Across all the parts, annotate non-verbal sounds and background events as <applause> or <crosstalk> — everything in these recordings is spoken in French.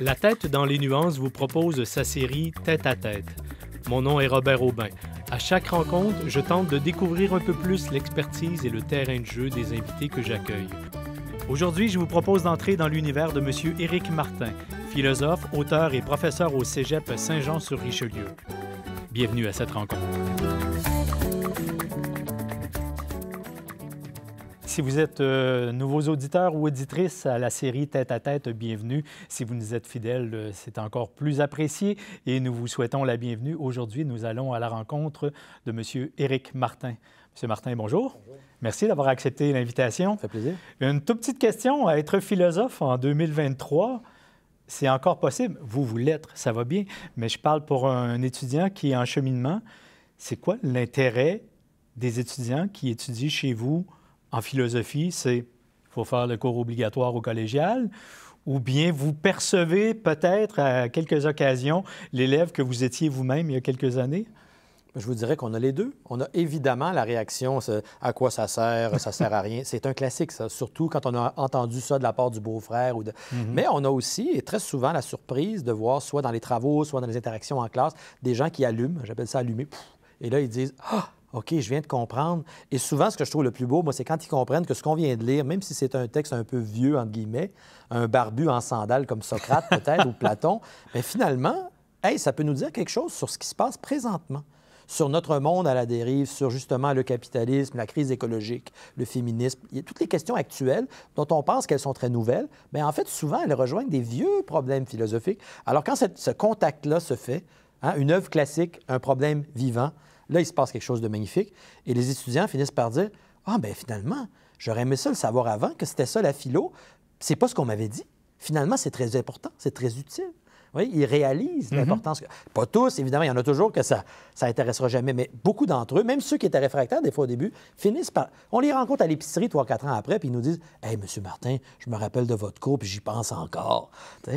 La tête dans les nuances vous propose sa série Tête à tête. Mon nom est Robert Aubin. À chaque rencontre, je tente de découvrir un peu plus l'expertise et le terrain de jeu des invités que j'accueille. Aujourd'hui, je vous propose d'entrer dans l'univers de M. Éric Martin, philosophe, auteur et professeur au Cégep Saint-Jean-sur-Richelieu. Bienvenue à cette rencontre. Si vous êtes euh, nouveaux auditeurs ou auditrices à la série Tête à Tête, bienvenue. Si vous nous êtes fidèles, euh, c'est encore plus apprécié et nous vous souhaitons la bienvenue. Aujourd'hui, nous allons à la rencontre de M. Éric Martin. M. Martin, bonjour. Merci d'avoir accepté l'invitation. Ça fait plaisir. Une toute petite question. être philosophe en 2023, c'est encore possible. Vous, vous l'êtes, ça va bien. Mais je parle pour un étudiant qui est en cheminement. C'est quoi l'intérêt des étudiants qui étudient chez vous en philosophie, c'est il faut faire le cours obligatoire au collégial, ou bien vous percevez peut-être à quelques occasions l'élève que vous étiez vous-même il y a quelques années? Ben, je vous dirais qu'on a les deux. On a évidemment la réaction à quoi ça sert, ça sert à rien. C'est un classique, ça, surtout quand on a entendu ça de la part du beau-frère. Ou de... Mhm. Mais on a aussi, et très souvent, la surprise de voir, soit dans les travaux, soit dans les interactions en classe, des gens qui allument, j'appelle ça allumer, et là, ils disent Ah, OK, je viens de comprendre. Et souvent, ce que je trouve le plus beau, moi, c'est quand ils comprennent que ce qu'on vient de lire, même si c'est un texte un peu vieux, entre guillemets, un barbu en sandales comme Socrate peut-être ou Platon, <laughs> mais finalement, ça peut nous dire quelque chose sur ce qui se passe présentement sur notre monde à la dérive, sur justement le capitalisme, la crise écologique, le féminisme, Il y a toutes les questions actuelles dont on pense qu'elles sont très nouvelles, mais en fait, souvent, elles rejoignent des vieux problèmes philosophiques. Alors, quand ce, contact-là se fait, hein, une œuvre classique, un problème vivant, Là, il se passe quelque chose de magnifique. Et les étudiants finissent par dire Ah, ben finalement, j'aurais aimé ça le savoir avant, que c'était ça la philo. C'est pas ce qu'on m'avait dit. Finalement, c'est très important, c'est très utile. Oui, ils réalisent mhm. l'importance. Pas tous, évidemment, il y en a toujours que ça ça intéressera jamais, mais beaucoup d'entre eux, même ceux qui étaient réfractaires des fois au début, finissent par. On les rencontre à l'épicerie trois, quatre ans après, puis ils nous disent Hey, Monsieur Martin, je me rappelle de votre cours, puis j'y pense encore.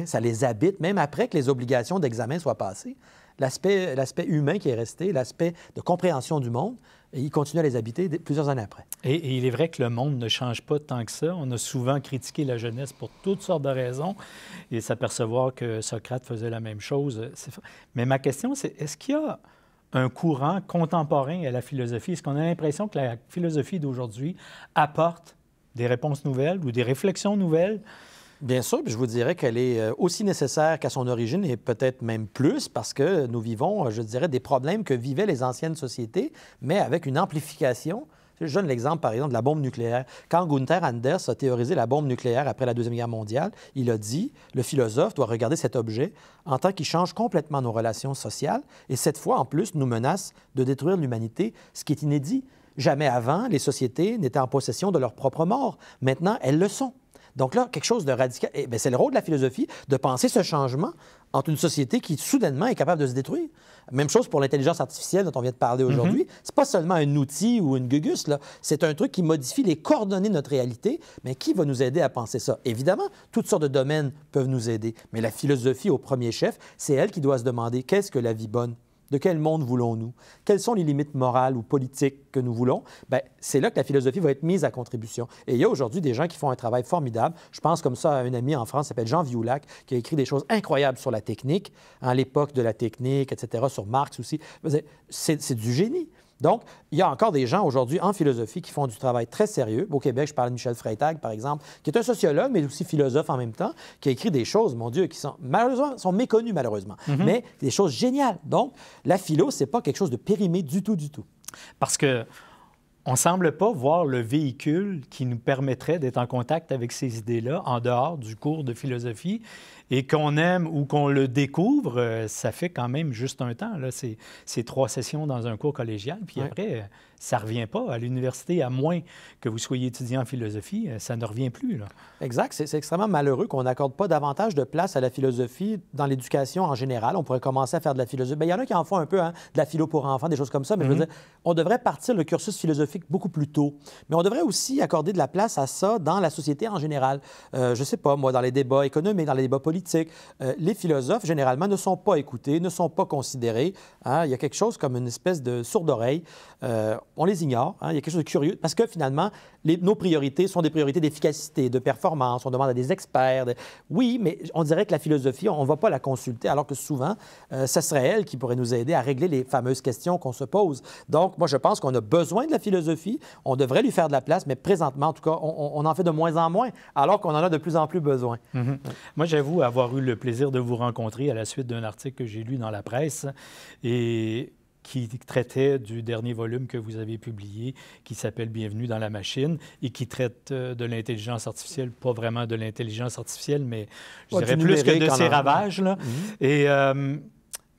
ça les habite, même après que les obligations d'examen soient passées l'aspect humain qui est resté, l'aspect de compréhension du monde, et il continue à les habiter plusieurs années après. Et, et, il est vrai que le monde ne change pas tant que ça. On a souvent critiqué la jeunesse pour toutes sortes de raisons et s'apercevoir que Socrate faisait la même chose. Mais ma question, c'est est-ce qu'il y a un courant contemporain à la philosophie? Est-ce qu'on a l'impression que la philosophie d'aujourd'hui apporte des réponses nouvelles ou des réflexions nouvelles Bien sûr, puis je vous dirais qu'elle est euh, aussi nécessaire qu'à son origine et peut-être même plus parce que nous vivons, euh, je dirais, des problèmes que vivaient les anciennes sociétés, mais avec une amplification. Je donne l'exemple, par exemple, de la bombe nucléaire. Quand Gunther Anders a théorisé la bombe nucléaire après la Deuxième Guerre mondiale, il a dit le philosophe doit regarder cet objet en tant qu'il change complètement nos relations sociales et cette fois, en plus, nous menace de détruire l'humanité, ce qui est inédit. Jamais avant, les sociétés n'étaient en possession de leur propre mort. Maintenant, elles le sont. Donc là, quelque chose de radical. Eh, ben, c'est le rôle de la philosophie de penser ce changement entre une société qui soudainement est capable de se détruire. Même chose pour l'intelligence artificielle dont on vient de parler mhm. aujourd'hui. Ce n'est C'est pas seulement un outil ou une gugus, là. C'est un truc qui modifie les coordonnées de notre réalité, mais qui va nous aider à penser ça? Évidemment, toutes sortes de domaines peuvent nous aider, mais la philosophie au premier chef, c'est elle qui doit se demander qu'est-ce que la vie bonne? De quel monde voulons-nous? Quelles sont les limites morales ou politiques que nous voulons? Ben, c'est là que la philosophie va être mise à contribution. Et il y a aujourd'hui des gens qui font un travail formidable. Je pense comme ça à un ami en France, qui s'appelle Jean Vioulac, qui a écrit des choses incroyables sur la technique, à hein, l'époque de la technique, etc., sur Marx aussi. C'est du génie. Donc, il y a encore des gens aujourd'hui en philosophie qui font du travail très sérieux. Au Québec, je parle de Michel Freitag, par exemple, qui est un sociologue, mais aussi philosophe en même temps, qui a écrit des choses, mon Dieu, qui sont malheureusement sont méconnues, malheureusement, mhm. mais des choses géniales. Donc, la philo, c'est pas quelque chose de périmé du tout, du tout. Parce que on ne semble pas voir le véhicule qui nous permettrait d'être en contact avec ces idées-là en dehors du cours de philosophie. Et qu'on aime ou qu'on le découvre, euh, ça fait quand même juste un temps. Là. C'est, trois sessions dans un cours collégial, puis après, euh, ça ne revient pas à l'université, à moins que vous soyez étudiant en philosophie, euh, ça ne revient plus. Là. Exact. C'est extrêmement malheureux qu'on n'accorde pas davantage de place à la philosophie dans l'éducation en général. On pourrait commencer à faire de la philosophie. Ben, il y en a qui en font un peu, hein, de la philo pour enfants, des choses comme ça, mais je veux mhm. dire, on devrait partir le cursus philosophique beaucoup plus tôt. Mais on devrait aussi accorder de la place à ça dans la société en général. Euh, je sais pas, moi, dans les débats économiques, dans les débats politiques, euh, les philosophes, généralement, ne sont pas écoutés, ne sont pas considérés. Hein. Il y a quelque chose comme une espèce de sourd oreille. Euh, on les ignore. Hein, il y a quelque chose de curieux parce que finalement, nos priorités sont des priorités d'efficacité, de performance. On demande à des experts. Oui, mais on dirait que la philosophie, on ne va pas la consulter, alors que souvent, euh, ce serait elle qui pourrait nous aider à régler les fameuses questions qu'on se pose. Donc, moi, je pense qu'on a besoin de la philosophie. On devrait lui faire de la place, mais présentement, en tout cas, on, en fait de moins en moins, alors qu'on en a de plus en plus besoin. Mm-hmm. Moi, j'avoue avoir eu le plaisir de vous rencontrer à la suite d'un article que j'ai lu dans la presse. Et qui traitait du dernier volume que vous avez publié, qui s'appelle Bienvenue dans la machine, et qui traite euh, de l'intelligence artificielle, pas vraiment de l'intelligence artificielle, mais je dirais plus que de ses ravages. Là. Mhm. Et euh,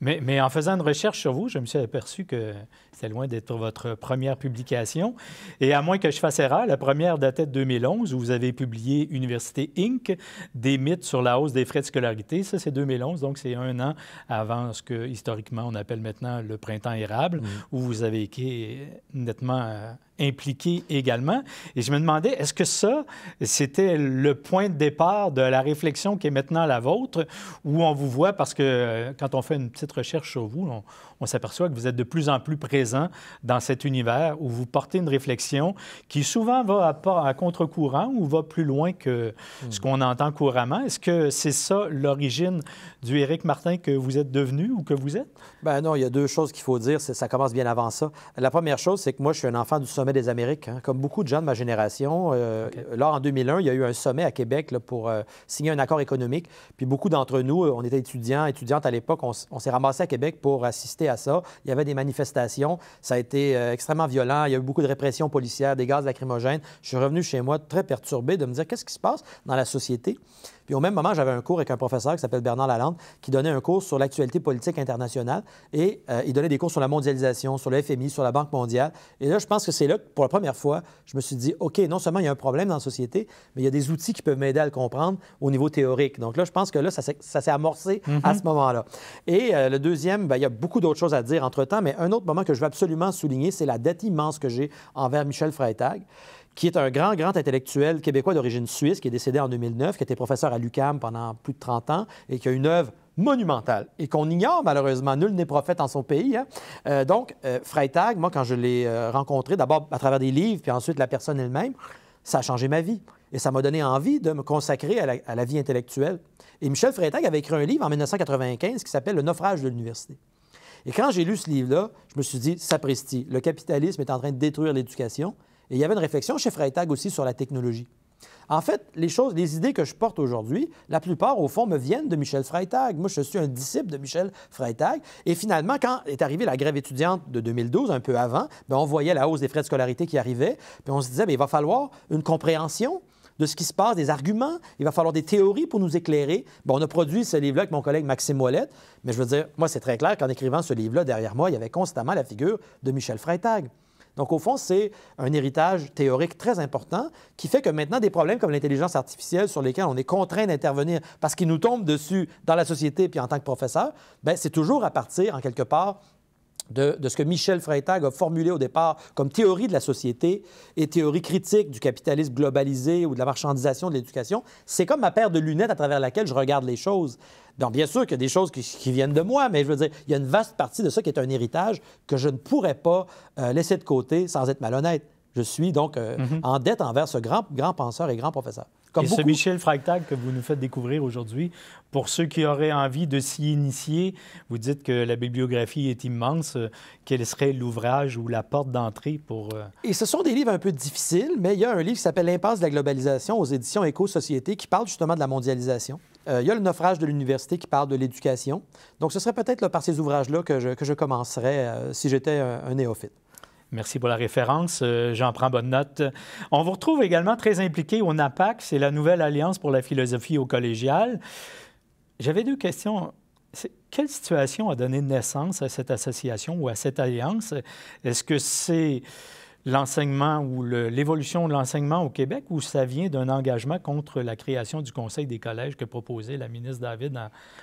mais, en faisant une recherche sur vous, je me suis aperçu que c'est loin d'être votre première publication. Et à moins que je fasse erreur, la première datait de 2011, où vous avez publié Université Inc., des mythes sur la hausse des frais de scolarité. Ça, c'est 2011, donc c'est un an avant ce que historiquement on appelle maintenant le printemps érable, mm. où vous avez été nettement euh, impliqué également. Et je me demandais, est-ce que ça, c'était le point de départ de la réflexion qui est maintenant la vôtre, où on vous voit, parce que euh, quand on fait une petite recherche sur vous, on, s'aperçoit que vous êtes de plus en plus présent dans cet univers où vous portez une réflexion qui souvent va à, contre-courant ou va plus loin que ce hmm. qu'on entend couramment. Est-ce que c'est ça l'origine du Éric Martin que vous êtes devenu ou que vous êtes? Ben non, il y a deux choses qu'il faut dire. Ça commence bien avant ça. La première chose, c'est que moi, je suis un enfant du sommet des Amériques. Hein. Comme beaucoup de gens de ma génération, euh, en 2001, il y a eu un sommet à Québec pour euh, signer un accord économique. Puis beaucoup d'entre nous, euh, on était étudiants, étudiantes à l'époque, on, s'est ramassés à Québec pour assister à ça. Il y avait des manifestations. Ça a été euh, extrêmement violent. Il y a eu beaucoup de répression policière, des gaz lacrymogènes. Je suis revenu chez moi très perturbé de me dire qu'est-ce qui se passe dans la société. Puis au même moment, j'avais un cours avec un professeur qui s'appelle Bernard Lalande, qui donnait un cours sur l'actualité politique internationale et euh, il donnait des cours sur la mondialisation, sur le FMI, sur la Banque mondiale. Et là, je pense que c'est là que, pour la première fois, je me suis dit, OK, non seulement il y a un problème dans la société, mais il y a des outils qui peuvent m'aider à le comprendre au niveau théorique. Donc là, je pense que là, ça s'est amorcé à mhm. ce moment-là. Et euh, le deuxième, ben, il y a beaucoup d'autres choses à dire entre-temps, mais un autre moment que je veux absolument souligner, c'est la dette immense que j'ai envers Michel Freitag qui est un grand, grand intellectuel québécois d'origine suisse, qui est décédé en 2009, qui était professeur à l'UQAM pendant plus de 30 ans et qui a une œuvre monumentale et qu'on ignore malheureusement. Nul n'est prophète en son pays. Hein. Euh, donc, euh, Freytag, Freitag, moi, quand je l'ai euh, rencontré, d'abord à travers des livres, puis ensuite la personne elle-même, ça a changé ma vie. Et ça m'a donné envie de me consacrer à la, vie intellectuelle. Et Michel Freitag avait écrit un livre en 1995 qui s'appelle Le naufrage de l'université. Et quand j'ai lu ce livre-là, je me suis dit, sapristi, le capitalisme est en train de détruire l'éducation et il y avait une réflexion chez Freitag aussi sur la technologie. En fait, les choses, les idées que je porte aujourd'hui, la plupart, au fond, me viennent de Michel Freitag. Moi, je suis un disciple de Michel Freitag. Et finalement, quand est arrivée la grève étudiante de 2012, un peu avant, ben, on voyait la hausse des frais de scolarité qui arrivait. Puis on se disait, ben, il va falloir une compréhension de ce qui se passe, des arguments. Il va falloir des théories pour nous éclairer. Bon, on a produit ce livre-là avec mon collègue Maxime Ouellette, mais je veux dire, moi, c'est très clair qu'en écrivant ce livre-là, derrière moi, il y avait constamment la figure de Michel Freitag. Donc, au fond, c'est un héritage théorique très important qui fait que maintenant, des problèmes comme l'intelligence artificielle sur lesquels on est contraint d'intervenir parce qu'ils nous tombent dessus dans la société puis en tant que professeur, ben, c'est toujours à partir, en quelque part, de, ce que Michel Freitag a formulé au départ comme théorie de la société et théorie critique du capitalisme globalisé ou de la marchandisation de l'éducation, c'est comme ma paire de lunettes à travers laquelle je regarde les choses. Donc, bien sûr qu'il y a des choses qui, viennent de moi, mais je veux dire, il y a une vaste partie de ça qui est un héritage que je ne pourrais pas euh, laisser de côté sans être malhonnête. Je suis donc euh, mm-hmm. en dette envers ce grand, grand penseur et grand professeur. Comme Et ce Michel Fractal que vous nous faites découvrir aujourd'hui, pour ceux qui auraient envie de s'y initier, vous dites que la bibliographie est immense. Quel serait l'ouvrage ou la porte d'entrée pour... Euh, Et ce sont des livres un peu difficiles, mais il y a un livre qui s'appelle L'impasse de la globalisation aux éditions Éco-Société qui parle justement de la mondialisation. Euh, il y a le naufrage de l'université qui parle de l'éducation. Donc, ce serait peut-être par ces ouvrages-là que je, commencerais euh, si j'étais un néophyte. Merci pour la référence. Euh, j'en prends bonne note. On vous retrouve également très impliqué au NAPAC. C'est la nouvelle alliance pour la philosophie au collégial. J'avais deux questions. Quelle situation a donné naissance à cette association ou à cette alliance? Est-ce que c'est l'enseignement ou l'évolution de l'enseignement au Québec ou ça vient d'un engagement contre la création du Conseil des collèges que proposait la ministre David?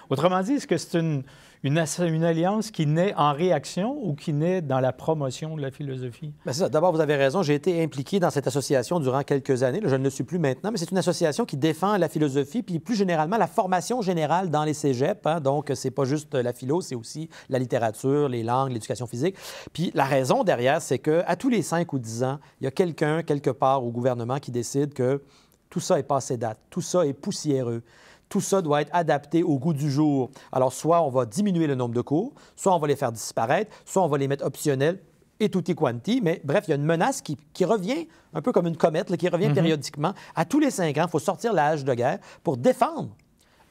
Autrement dit, est-ce que c'est une, une, alliance qui naît en réaction ou qui naît dans la promotion de la philosophie? Ben, D'abord, vous avez raison. J'ai été impliqué dans cette association durant quelques années. Je ne le suis plus maintenant, mais c'est une association qui défend la philosophie puis plus généralement la formation générale dans les cégeps. Hein? Donc, c'est pas juste la philo, c'est aussi la littérature, les langues, l'éducation physique. Puis la raison derrière, c'est que à tous les cinq ans, il y a quelqu'un, quelque part au gouvernement, qui décide que tout ça est passé date, tout ça est poussiéreux, tout ça doit être adapté au goût du jour. Alors, soit on va diminuer le nombre de cours, soit on va les faire disparaître, soit on va les mettre optionnels et tout quanti. Mais bref, il y a une menace qui, revient, un peu comme une comète, qui revient mhm. périodiquement. À tous les cinq ans, il faut sortir l'âge de guerre pour défendre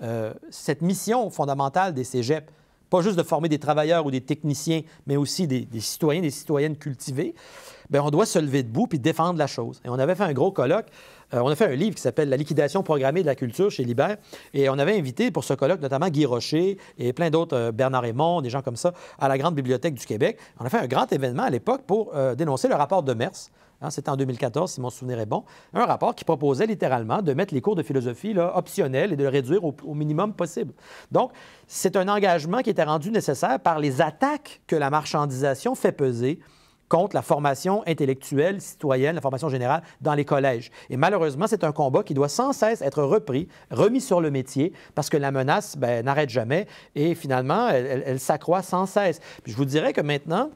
euh, cette mission fondamentale des cégeps pas juste de former des travailleurs ou des techniciens, mais aussi des, citoyens, des citoyennes cultivées, bien, on doit se lever debout puis défendre la chose. Et on avait fait un gros colloque. Euh, on a fait un livre qui s'appelle La liquidation programmée de la culture chez Libert. Et on avait invité pour ce colloque notamment Guy Rocher et plein d'autres, euh, Bernard Raymond, des gens comme ça, à la Grande Bibliothèque du Québec. On a fait un grand événement à l'époque pour euh, dénoncer le rapport de Mers, Hein, c'était en 2014 si mon souvenir est bon, un rapport qui proposait littéralement de mettre les cours de philosophie là, optionnels et de le réduire au, minimum possible. Donc, c'est un engagement qui était rendu nécessaire par les attaques que la marchandisation fait peser contre la formation intellectuelle, citoyenne, la formation générale dans les collèges. Et malheureusement, c'est un combat qui doit sans cesse être repris, remis sur le métier, parce que la menace ben, n'arrête jamais et finalement, elle, s'accroît sans cesse. je vous dirais que maintenant,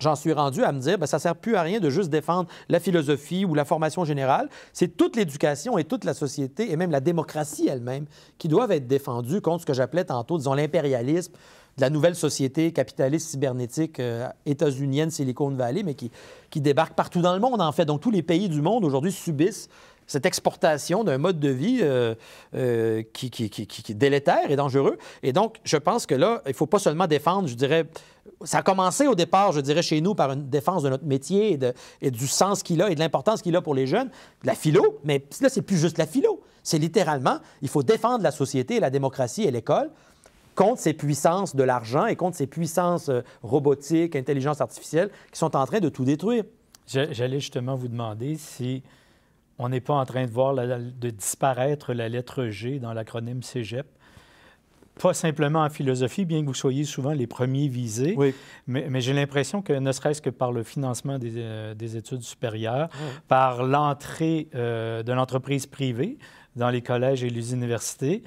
j'en suis rendu à me dire, ben, ça ne sert plus à rien de juste défendre la philosophie ou la formation générale. C'est toute l'éducation et toute la société et même la démocratie elle-même qui doivent être défendues contre ce que j'appelais tantôt, disons, l'impérialisme de la nouvelle société capitaliste cybernétique euh, états-unienne, Silicon Valley, mais qui, qui débarque partout dans le monde, en fait. Donc, tous les pays du monde aujourd'hui subissent cette exportation d'un mode de vie euh, euh, qui, est délétère et dangereux. Et donc, je pense que là, il ne faut pas seulement défendre, je dirais, ça a commencé au départ, je dirais, chez nous, par une défense de notre métier et, du sens qu'il a et de l'importance qu'il a pour les jeunes, de la philo, mais là, c'est plus juste la philo. C'est littéralement, il faut défendre la société, la démocratie et l'école contre ces puissances de l'argent et contre ces puissances euh, robotiques, intelligence artificielle, qui sont en train de tout détruire. J'allais justement vous demander si on n'est pas en train de voir de disparaître la lettre G dans l'acronyme Cégep. Pas simplement en philosophie, bien que vous soyez souvent les premiers visés, mais, j'ai l'impression que ne serait-ce que par le financement des, euh, études supérieures, par l'entrée euh, de l'entreprise privée dans les collèges et les universités,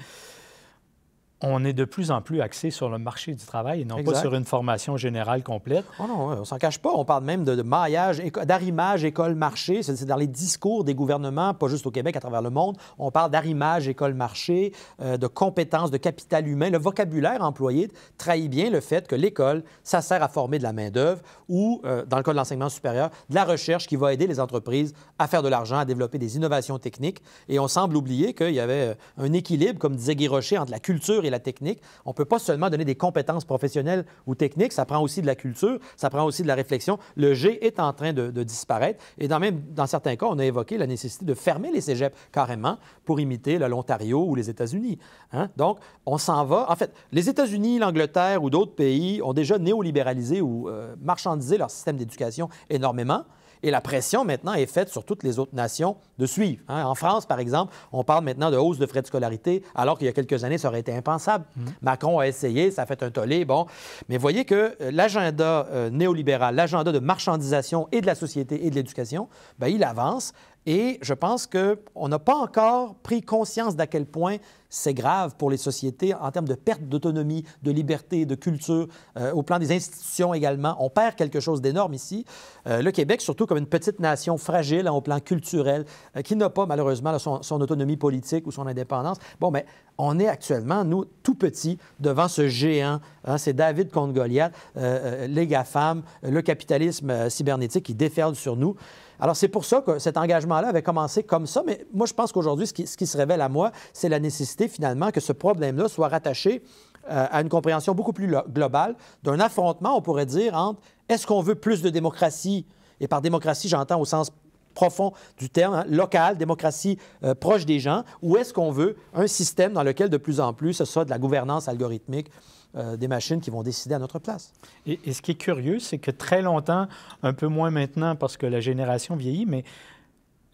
on est de plus en plus axé sur le marché du travail et non pas sur une formation générale complète. Oh non, on s'en cache pas. On parle même de, maillage, d'arrimage école-marché. C'est dans les discours des gouvernements, pas juste au Québec, à travers le monde. On parle d'arrimage école-marché, euh, de compétences, de capital humain. Le vocabulaire employé trahit bien le fait que l'école, ça sert à former de la main-d'œuvre ou, euh, dans le cas de l'enseignement supérieur, de la recherche qui va aider les entreprises à faire de l'argent, à développer des innovations techniques. Et on semble oublier qu'il y avait euh, un équilibre, comme disait Guy Rocher, entre la culture et la technique. On ne peut pas seulement donner des compétences professionnelles ou techniques, ça prend aussi de la culture, ça prend aussi de la réflexion. Le G est en train de, disparaître. Et dans, même dans certains cas, on a évoqué la nécessité de fermer les cégeps carrément pour imiter l'Ontario ou les États-Unis. Hein. Donc, on s'en va. En fait, les États-Unis, l'Angleterre ou d'autres pays ont déjà néolibéralisé ou euh, marchandisé leur système d'éducation énormément. Et la pression maintenant est faite sur toutes les autres nations de suivre. Hein. En France, par exemple, on parle maintenant de hausse de frais de scolarité, alors qu'il y a quelques années, ça aurait été impensable. Mmh. Macron a essayé, ça a fait un tollé, bon. Mais voyez que euh, l'agenda euh, néolibéral, l'agenda de marchandisation et de la société et de l'éducation, ben, il avance et je pense qu'on n'a pas encore pris conscience d'à quel point c'est grave pour les sociétés en termes de perte d'autonomie, de liberté, de culture, euh, au plan des institutions également. On perd quelque chose d'énorme ici. Euh, le Québec, surtout comme une petite nation fragile hein, au plan culturel, euh, qui n'a pas malheureusement son, autonomie politique ou son indépendance. Bon, mais on est actuellement, nous, tout petits devant ce géant. Hein, c'est David contre Goliath, les GAFAM, le capitalisme cybernétique qui déferle sur nous. Alors, c'est pour ça que cet engagement-là avait commencé comme ça, mais moi, je pense qu'aujourd'hui, ce qui, se révèle à moi, c'est la nécessité, finalement, que ce problème-là soit rattaché euh, à une compréhension beaucoup plus globale d'un affrontement, on pourrait dire, entre est-ce qu'on veut plus de démocratie, et par démocratie, j'entends au sens profond du terme, hein, local, démocratie euh, proche des gens, ou est-ce qu'on veut un système dans lequel de plus en plus ce soit de la gouvernance algorithmique, euh, des machines qui vont décider à notre place. et ce qui est curieux, c'est que très longtemps, un peu moins maintenant parce que la génération vieillit, mais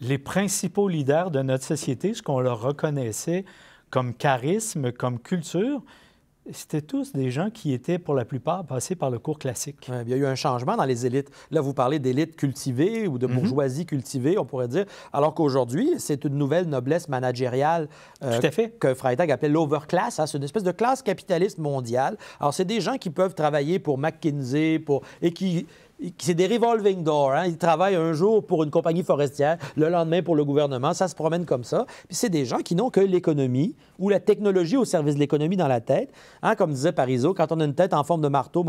les principaux leaders de notre société, ce qu'on leur reconnaissait comme charisme, comme culture, c'était tous des gens qui étaient pour la plupart passés par le cours classique. il y a eu un changement dans les élites. Là, vous parlez d'élite cultivées ou de mhm. bourgeoisie cultivée, on pourrait dire, alors qu'aujourd'hui, c'est une nouvelle noblesse managériale euh, que Freitag appelle l'overclass. Hein. C'est une espèce de classe capitaliste mondiale. Alors, c'est des gens qui peuvent travailler pour McKinsey pour... et qui c'est des revolving doors. Hein. Ils travaillent un jour pour une compagnie forestière, le lendemain pour le gouvernement. Ça se promène comme ça. Puis c'est des gens qui n'ont que l'économie ou la technologie au service de l'économie dans la tête. Hein. Comme disait Parizeau, quand on a une tête en forme de marteau,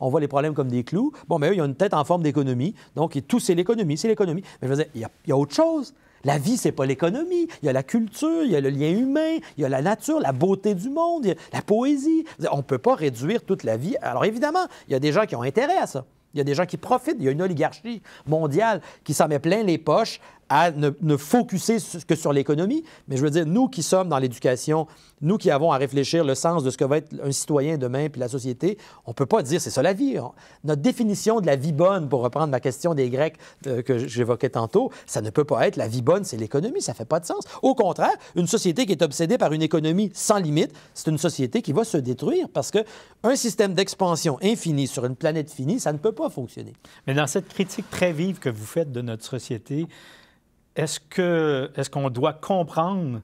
on voit les problèmes comme des clous. Bon, mais eux, ils ont une tête en forme d'économie. Donc, tout, c'est l'économie, c'est l'économie. Mais je veux il y, a, autre chose. La vie, c'est pas l'économie. Il y a la culture, il y a le lien humain, il y a la nature, la beauté du monde, la poésie. On ne peut pas réduire toute la vie. Alors évidemment, il y a des gens qui ont intérêt à ça. Il y a des gens qui profitent. Il y a une oligarchie mondiale qui s'en met plein les poches à ne, ne focuser que sur l'économie, mais je veux dire, nous qui sommes dans l'éducation, nous qui avons à réfléchir le sens de ce que va être un citoyen demain puis la société, on ne peut pas dire c'est ça la vie. Hein. Notre définition de la vie bonne, pour reprendre ma question des Grecs euh, que j'évoquais tantôt, ça ne peut pas être la vie bonne, c'est l'économie, ça ne fait pas de sens. Au contraire, une société qui est obsédée par une économie sans limite, c'est une société qui va se détruire parce que un système d'expansion infini sur une planète finie, ça ne peut pas fonctionner. Mais dans cette critique très vive que vous faites de notre société, est-ce qu'on doit comprendre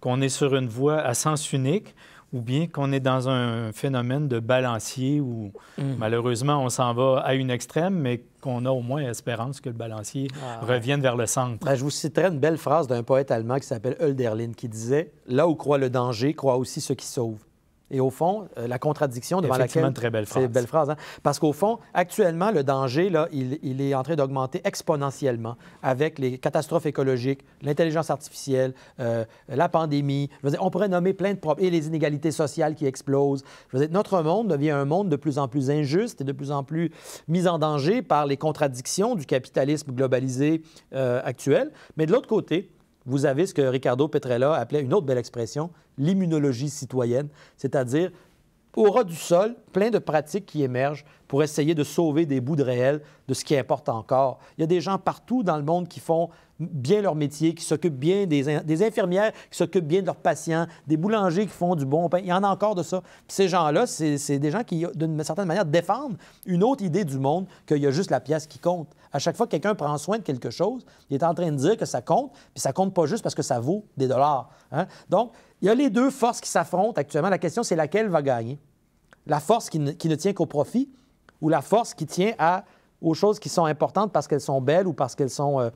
qu'on est sur une voie à sens unique ou bien qu'on est dans un phénomène de balancier où hmm. malheureusement on s'en va à une extrême, mais qu'on a au moins espérance que le balancier ah revienne vers le centre. Ben, je vous citerai une belle phrase d'un poète allemand qui s'appelle Hölderlin qui disait Là où croit le danger, croit aussi ceux qui sauve ». Et au fond, euh, la contradiction devant laquelle. Une très belle phrase. C'est belle phrase. Hein. Parce qu'au fond, actuellement, le danger, là, il, est en train d'augmenter exponentiellement avec les catastrophes écologiques, l'intelligence artificielle, euh, la pandémie. on pourrait nommer plein de problèmes. Et les inégalités sociales qui explosent. Je veux dire, notre monde devient un monde de plus en plus injuste et de plus en plus mis en danger par les contradictions du capitalisme globalisé euh, actuel. Mais de l'autre côté, vous avez ce que Ricardo Petrella appelait une autre belle expression, l'immunologie citoyenne, c'est-à-dire aura du sol, plein de pratiques qui émergent pour essayer de sauver des bouts de réel de ce qui importe encore. Il y a des gens partout dans le monde qui font bien leur métier, qui s'occupent bien des, infirmières, qui s'occupent bien de leurs patients, des boulangers qui font du bon pain. Il y en a encore de ça. Puis ces gens-là, c'est des gens qui, d'une certaine manière, défendent une autre idée du monde qu'il y a juste la pièce qui compte. À chaque fois que quelqu'un prend soin de quelque chose, il est en train de dire que ça compte, puis ça compte pas juste parce que ça vaut des dollars. Hein. Donc, il y a les deux forces qui s'affrontent actuellement. La question, c'est laquelle va gagner la force qui ne, tient qu'au profit ou la force qui tient à, aux choses qui sont importantes parce qu'elles sont belles ou parce qu'elles sont euh,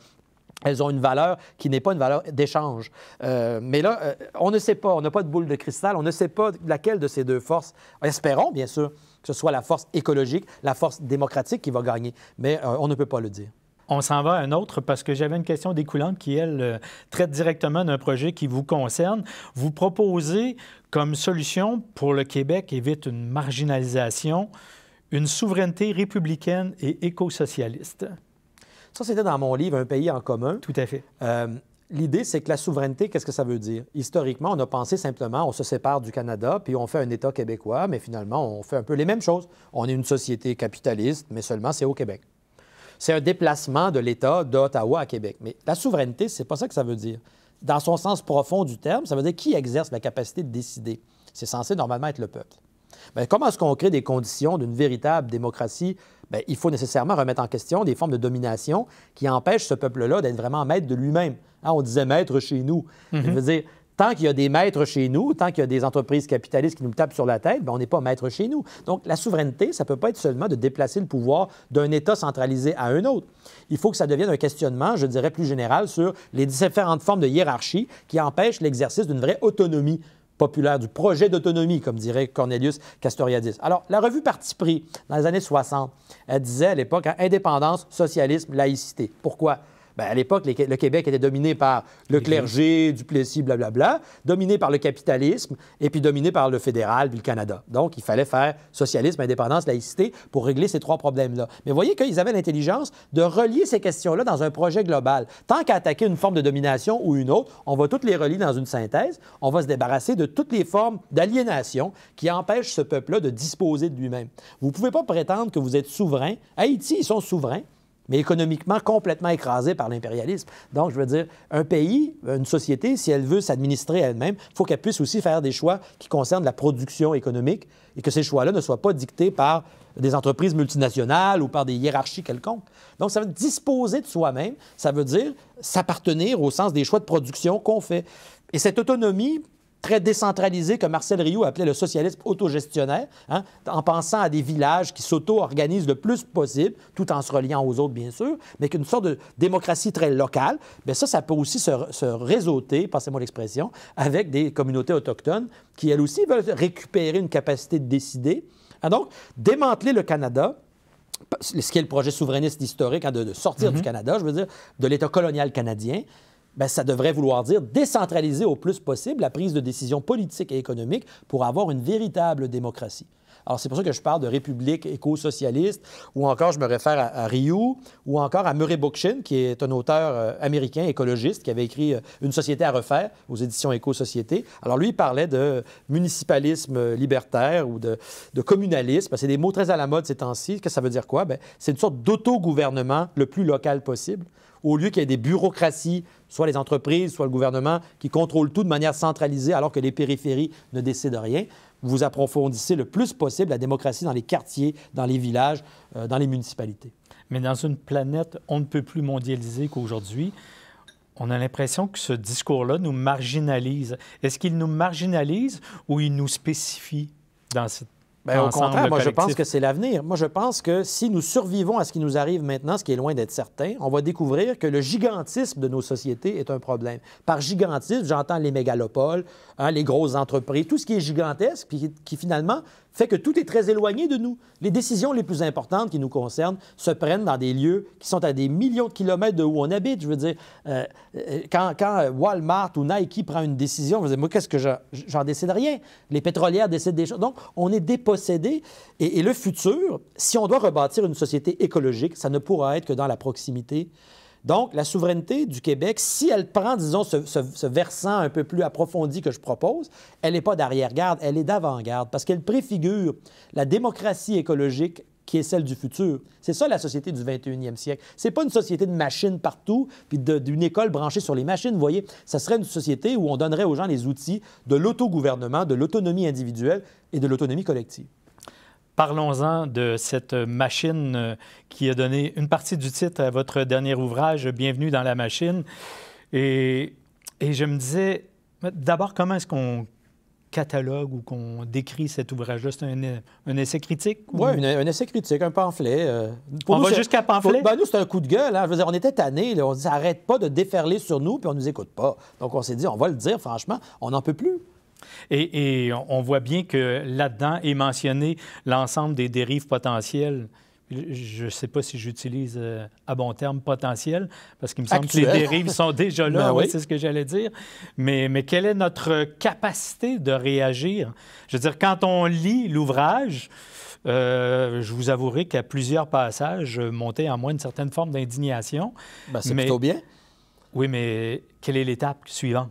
elles ont une valeur qui n'est pas une valeur d'échange. Euh, mais là, euh, on ne sait pas, on n'a pas de boule de cristal, on ne sait pas laquelle de ces deux forces. Espérons, bien sûr, que ce soit la force écologique, la force démocratique qui va gagner, mais on ne peut pas le dire on s'en va à un autre parce que j'avais une question découlante qui, elle, euh, traite directement d'un projet qui vous concerne. Vous proposez comme solution pour le Québec évite une marginalisation, une souveraineté républicaine et éco-socialiste. Ça, c'était dans mon livre Un pays en commun. Tout à fait. Euh, l'idée, c'est que la souveraineté, qu'est-ce que ça veut dire? Historiquement, on a pensé simplement, on se sépare du Canada, puis on fait un État québécois, mais finalement, on fait un peu les mêmes choses. On est une société capitaliste, mais seulement c'est au Québec c'est un déplacement de l'État d'Ottawa à Québec. Mais la souveraineté, c'est pas ça que ça veut dire. Dans son sens profond du terme, ça veut dire qui exerce la capacité de décider. C'est censé normalement être le peuple. Mais comment est-ce qu'on crée des conditions d'une véritable démocratie? Ben, il faut nécessairement remettre en question des formes de domination qui empêchent ce peuple-là d'être vraiment maître de lui-même. Hein, on disait maître chez nous. Mm-hmm. dire, Tant qu'il y a des maîtres chez nous, tant qu'il y a des entreprises capitalistes qui nous tapent sur la tête, ben, on n'est pas maître chez nous. Donc la souveraineté, ça ne peut pas être seulement de déplacer le pouvoir d'un État centralisé à un autre. Il faut que ça devienne un questionnement, je dirais plus général, sur les différentes formes de hiérarchie qui empêchent l'exercice d'une vraie autonomie populaire, du projet d'autonomie, comme dirait Cornelius Castoriadis. Alors, la revue Parti pris, dans les années 60, elle disait à l'époque hein, indépendance, socialisme, laïcité. Pourquoi? Ben, à l'époque, le Québec était dominé par le clergé, Duplessis, blablabla, dominé par le capitalisme et puis dominé par le fédéral puis le Canada. Donc, il fallait faire socialisme, indépendance, laïcité pour régler ces trois problèmes-là. Mais voyez qu'ils avaient l'intelligence de relier ces questions-là dans un projet global. Tant qu'à attaquer une forme de domination ou une autre, on va toutes les relier dans une synthèse, on va se débarrasser de toutes les formes d'aliénation qui empêchent ce peuple-là de disposer de lui-même. Vous ne pouvez pas prétendre que vous êtes souverain. Haïti, ils sont souverains mais économiquement complètement écrasé par l'impérialisme. Donc, je veux dire, un pays, une société, si elle veut s'administrer elle-même, il faut qu'elle puisse aussi faire des choix qui concernent la production économique et que ces choix-là ne soient pas dictés par des entreprises multinationales ou par des hiérarchies quelconques. Donc, ça veut dire disposer de soi-même, ça veut dire s'appartenir au sens des choix de production qu'on fait. Et cette autonomie, très décentralisé que Marcel Rioux appelait le socialisme autogestionnaire, hein, en pensant à des villages qui s'auto-organisent le plus possible, tout en se reliant aux autres, bien sûr, mais qu'une sorte de démocratie très locale, bien ça, ça peut aussi se, réseauter, passez-moi l'expression, avec des communautés autochtones qui, elles aussi, veulent récupérer une capacité de décider. Ah, donc, démanteler le Canada, ce qui est le projet souverainiste historique, hein, de, sortir du mhm. Canada, je veux dire, de l'État colonial canadien, ben, ça devrait vouloir dire décentraliser au plus possible la prise de décision politique et économiques pour avoir une véritable démocratie. Alors, c'est pour ça que je parle de République éco-socialiste, ou encore je me réfère à, Rio ou encore à Murray Bookchin, qui est un auteur euh, américain écologiste qui avait écrit euh, Une société à refaire aux éditions Éco-société. Alors, lui, il parlait de municipalisme libertaire ou de, de communalisme. C'est des mots très à la mode ces temps-ci. Qu'est-ce que ça veut dire quoi? Ben, c'est une sorte d'autogouvernement le plus local possible au lieu qu'il y ait des bureaucraties, soit les entreprises, soit le gouvernement, qui contrôlent tout de manière centralisée alors que les périphéries ne décident rien vous approfondissez le plus possible la démocratie dans les quartiers, dans les villages, euh, dans les municipalités. Mais dans une planète on ne peut plus mondialiser qu'aujourd'hui, on a l'impression que ce discours-là nous marginalise. Est-ce qu'il nous marginalise ou il nous spécifie dans cette Bien, au contraire, moi, je pense que c'est l'avenir. Moi, je pense que si nous survivons à ce qui nous arrive maintenant, ce qui est loin d'être certain, on va découvrir que le gigantisme de nos sociétés est un problème. Par gigantisme, j'entends les mégalopoles, hein, les grosses entreprises, tout ce qui est gigantesque, puis qui finalement fait que tout est très éloigné de nous. Les décisions les plus importantes qui nous concernent se prennent dans des lieux qui sont à des millions de kilomètres de où on habite. Je veux dire, euh, euh, quand, euh, Walmart ou Nike prend une décision, vous dites, moi, qu'est-ce que j'en décide rien? Les pétrolières décident des choses. Donc, on est dépossédé. et le futur, si on doit rebâtir une société écologique, ça ne pourra être que dans la proximité donc, la souveraineté du Québec, si elle prend, disons, ce, versant un peu plus approfondi que je propose, elle n'est pas d'arrière-garde, elle est d'avant-garde, parce qu'elle préfigure la démocratie écologique qui est celle du futur. C'est ça la société du 21e siècle. n'est pas une société de machines partout, puis d'une école branchée sur les machines, vous voyez. Ça serait une société où on donnerait aux gens les outils de l'autogouvernement, de l'autonomie individuelle et de l'autonomie collective. Parlons-en de cette machine euh, qui a donné une partie du titre à votre dernier ouvrage, Bienvenue dans la machine. Et, je me disais, d'abord, comment est-ce qu'on catalogue ou qu'on décrit cet ouvrage-là? C'est un, essai critique? Oui, un, essai critique, un pamphlet. Euh, on va jusqu'à pamphlet? Pour, ben, nous, c'est un coup de gueule. Hein. on était tannés. On dit, pas de déferler sur nous, puis on nous écoute pas. Donc, on s'est dit, on va le dire, franchement, on n'en peut plus. Et, on voit bien que là-dedans est mentionné l'ensemble des dérives potentielles je ne sais pas si j'utilise euh, à bon terme potentiel, parce qu'il me semble que les dérives sont déjà <laughs> ben là, c'est ce que j'allais dire. Mais, mais quelle est notre capacité de réagir? Je veux dire, quand on lit l'ouvrage, euh, je vous avouerai qu'à plusieurs passages, je euh, en moi une certaine forme d'indignation. Ben, c'est plutôt bien. Oui, mais quelle est l'étape suivante?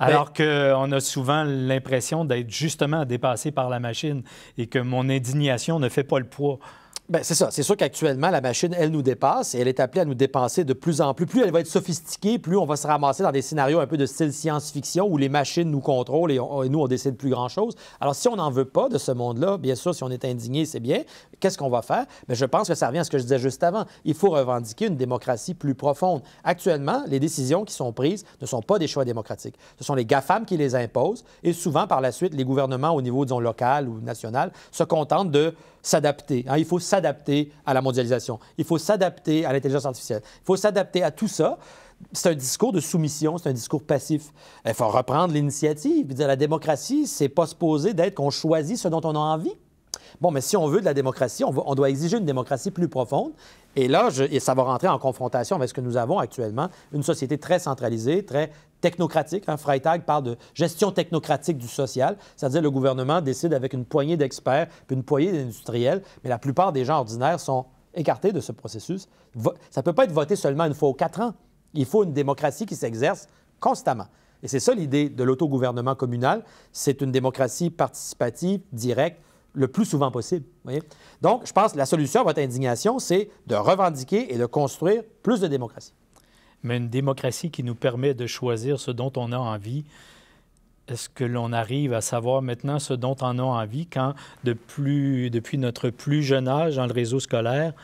Ben, Alors qu'on a souvent l'impression d'être justement dépassé par la machine et que mon indignation ne fait pas le poids. Ben, c'est ça. C'est sûr qu'actuellement, la machine, elle nous dépasse et elle est appelée à nous dépenser de plus en plus. Plus elle va être sophistiquée, plus on va se ramasser dans des scénarios un peu de style science-fiction où les machines nous contrôlent et, nous, on décide plus grand-chose. Alors, si on n'en veut pas de ce monde-là, bien sûr, si on est indigné, c'est bien. Qu'est-ce qu'on va faire? Mais ben, je pense que ça revient à ce que je disais juste avant. Il faut revendiquer une démocratie plus profonde. Actuellement, les décisions qui sont prises ne sont pas des choix démocratiques. Ce sont les GAFAM qui les imposent et souvent, par la suite, les gouvernements au niveau, disons, local ou national se contentent de s'adapter. Hein. il faut s'adapter à la mondialisation. Il faut s'adapter à l'intelligence artificielle. Il faut s'adapter à tout ça. C'est un discours de soumission, c'est un discours passif. Il faut reprendre l'initiative. Dire La démocratie, c'est pas poser d'être qu'on choisit ce dont on a envie bon, mais si on veut de la démocratie, on, doit exiger une démocratie plus profonde. Et là, ça va rentrer en confrontation avec ce que nous avons actuellement, une société très centralisée, très technocratique. un hein. Freitag parle de gestion technocratique du social, c'est-à-dire le gouvernement décide avec une poignée d'experts, puis une poignée d'industriels, mais la plupart des gens ordinaires sont écartés de ce processus. Ça ne peut pas être voté seulement une fois aux quatre ans. Il faut une démocratie qui s'exerce constamment. Et c'est ça l'idée de l'autogouvernement communal. C'est une démocratie participative, directe, le plus souvent possible. Donc, je pense que la solution à votre indignation, c'est de revendiquer et de construire plus de démocratie. Mais une démocratie qui nous permet de choisir ce dont on a envie, est-ce que l'on arrive à savoir maintenant ce dont on a envie quand, depuis notre plus jeune âge dans le réseau scolaire,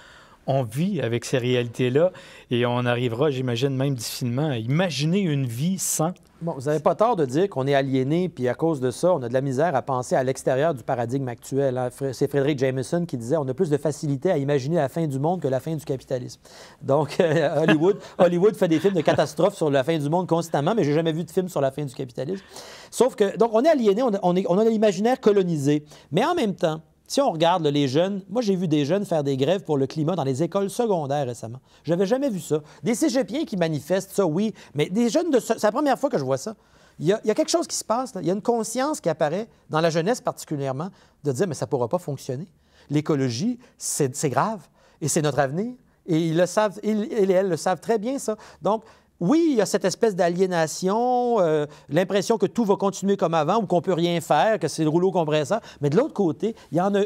on vit avec ces réalités-là et on arrivera, j'imagine, même difficilement à imaginer une vie sans. Bon, vous n'avez pas tort de dire qu'on est aliéné, puis à cause de ça, on a de la misère à penser à l'extérieur du paradigme actuel. Hein. C'est Frédéric Jameson qui disait on a plus de facilité à imaginer la fin du monde que la fin du capitalisme. Donc, <laughs> euh, Hollywood, Hollywood fait des films de catastrophes sur la fin du monde constamment, mais j'ai jamais vu de film sur la fin du capitalisme. Sauf que, donc, on est aliéné, on, on a l'imaginaire colonisé. Mais en même temps, si on regarde les jeunes, moi j'ai vu des jeunes faire des grèves pour le climat dans les écoles secondaires récemment. Je n'avais jamais vu ça. Des cégepiens qui manifestent, ça oui, mais des jeunes de... C'est la première fois que je vois ça. Il y, a, quelque chose qui se passe, il y a une conscience qui apparaît, dans la jeunesse particulièrement, de dire mais ça ne pourra pas fonctionner. L'écologie, c'est grave et c'est notre avenir. Et ils le savent, ils et elles le savent très bien, ça. Donc, oui, il y a cette espèce d'aliénation, euh, l'impression que tout va continuer comme avant ou qu'on peut rien faire, que c'est le rouleau compresseur. Mais de l'autre côté, il y en a,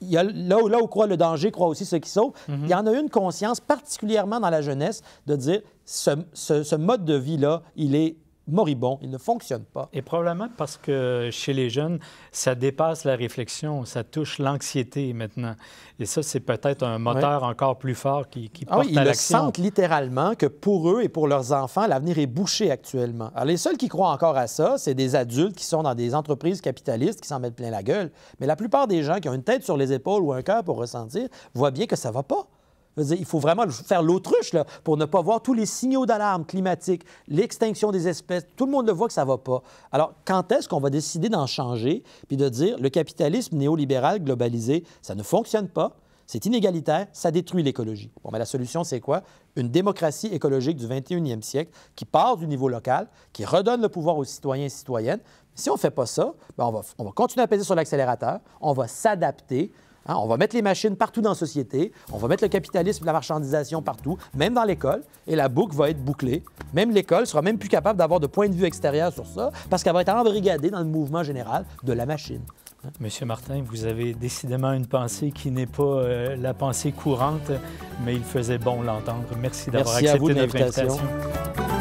là, où, là croit le danger, croit aussi ceux qui sauvent. Mhm. Il y en a une conscience, particulièrement dans la jeunesse, de dire ce, ce mode de vie-là, il est moribond, il ne fonctionne pas. Et probablement parce que chez les jeunes, ça dépasse la réflexion, ça touche l'anxiété maintenant. Et ça, c'est peut-être un moteur encore plus fort qui, qui ah à Ils sentent littéralement que pour eux et pour leurs enfants, l'avenir est bouché actuellement. Alors, les seuls qui croient encore à ça, c'est des adultes qui sont dans des entreprises capitalistes qui s'en mettent plein la gueule. Mais la plupart des gens qui ont une tête sur les épaules ou un cœur pour ressentir voient bien que ça va pas il faut vraiment faire l'autruche pour ne pas voir tous les signaux d'alarme climatique, l'extinction des espèces. Tout le monde le voit que ça va pas. Alors, quand est-ce qu'on va décider d'en changer puis de dire le capitalisme néolibéral globalisé, ça ne fonctionne pas? C'est inégalitaire, ça détruit l'écologie. Bon, mais la solution, c'est quoi? Une démocratie écologique du 21e siècle qui part du niveau local, qui redonne le pouvoir aux citoyens et citoyennes. Si on ne fait pas ça, ben, on, va, on va continuer à peser sur l'accélérateur, on va s'adapter, Hein, on va mettre les machines partout dans la société, on va mettre le capitalisme, la marchandisation partout, même dans l'école, et la boucle va être bouclée. Même l'école sera même plus capable d'avoir de point de vue extérieur sur ça, parce qu'elle va être embrigadée dans le mouvement général de la machine. Hein? Monsieur Martin, vous avez décidément une pensée qui n'est pas euh, la pensée courante, mais il faisait bon l'entendre. Merci d'avoir accepté notre invitation.